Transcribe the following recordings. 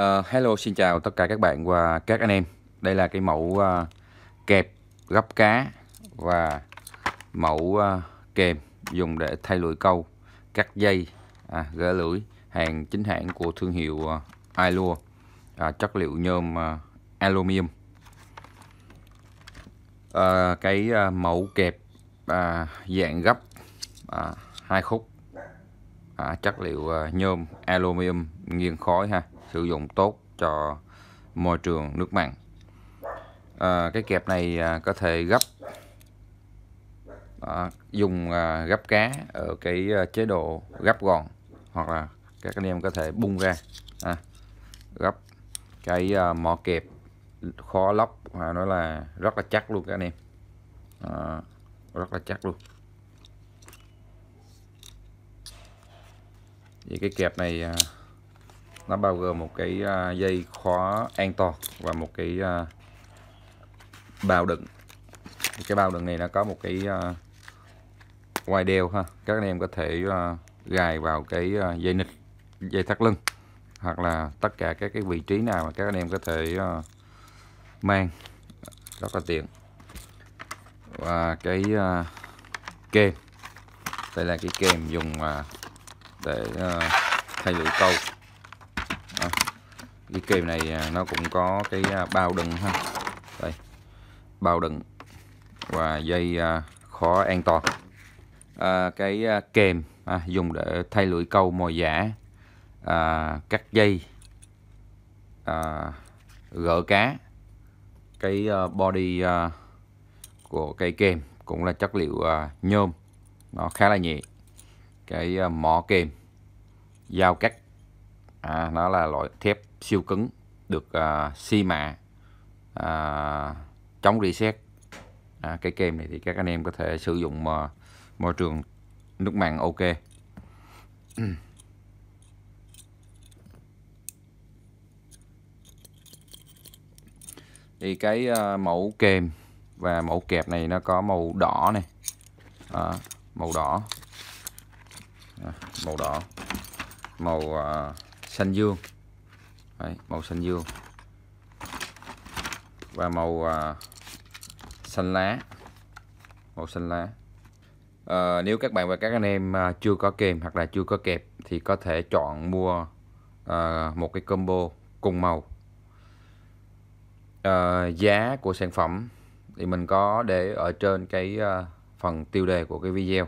Uh, hello xin chào tất cả các bạn và các anh em Đây là cái mẫu uh, kẹp gấp cá và mẫu uh, kèm dùng để thay lưỡi câu cắt dây à, gỡ lưỡi hàng chính hãng của thương hiệu uh, Ilua à, chất liệu nhôm uh, aluminum à, cái uh, mẫu kẹp à, dạng gấp à, hai khúc à, chất liệu à, nhôm aluminum nghiền khói ha sử dụng tốt cho môi trường nước mặn à, cái kẹp này à, có thể gấp à, dùng à, gấp cá ở cái à, chế độ gấp gọn hoặc là các anh em có thể bung ra à, gấp cái à, mỏ kẹp khó lóc và nó là rất là chắc luôn các anh em à, rất là chắc luôn thì cái kẹp này à, nó bao gồm một cái à, dây khóa an toàn và một cái à, bao đựng cái bao đựng này nó có một cái quai đeo ha các anh em có thể gài vào cái dây nịch dây thắt lưng hoặc là tất cả các cái vị trí nào mà các anh em có thể mang rất là tiện và cái kềm đây là cái kềm dùng để ờ, thay lưỡi câu à, cái kìm này ờ, nó cũng có cái ờ, bao đựng ha đây bao đựng và dây khó an toàn à, cái kềm à, dùng để thay lưỡi câu mồi giả à, cắt dây à, gỡ cá cái body của cây kềm cũng là chất liệu nhôm nó khá là nhẹ cái ờ, mỏ kềm dao cắt à, nó là loại thép siêu cứng được à, xi mạ à, chống reset à, cái kem này thì các anh em có thể sử dụng à, môi trường nước mặn ok thì cái à, mẫu kềm và mẫu kẹp này nó có màu đỏ này à, màu đỏ màu đỏ màu uh, xanh dương Đấy, màu xanh dương và màu uh, xanh lá màu xanh lá à, nếu các bạn và các anh em uh, chưa có kèm hoặc là chưa có kẹp thì có thể chọn mua uh, một cái combo cùng màu uh, giá của sản phẩm thì mình có để ở trên cái uh, phần tiêu đề của cái video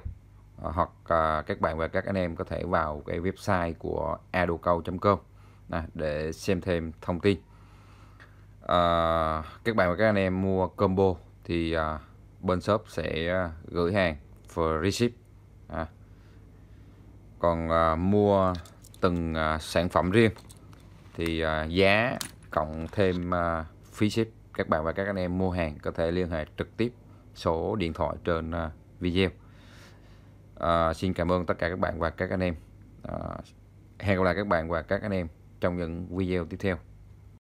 Ờ, hoặc uh, các bạn và các anh em có thể vào cái website của adocau.com à, để xem thêm thông tin à, các bạn và các anh em mua combo thì à, bên shop sẽ gửi hàng free ship à. còn à, mua từng à, sản phẩm riêng thì à, giá cộng thêm à, phí ship các bạn và các anh em mua hàng có thể liên hệ trực tiếp số điện thoại trên à, video à, xin cảm ơn tất cả các bạn và các anh em à, hẹn gặp lại các bạn và các anh em trong những video tiếp theo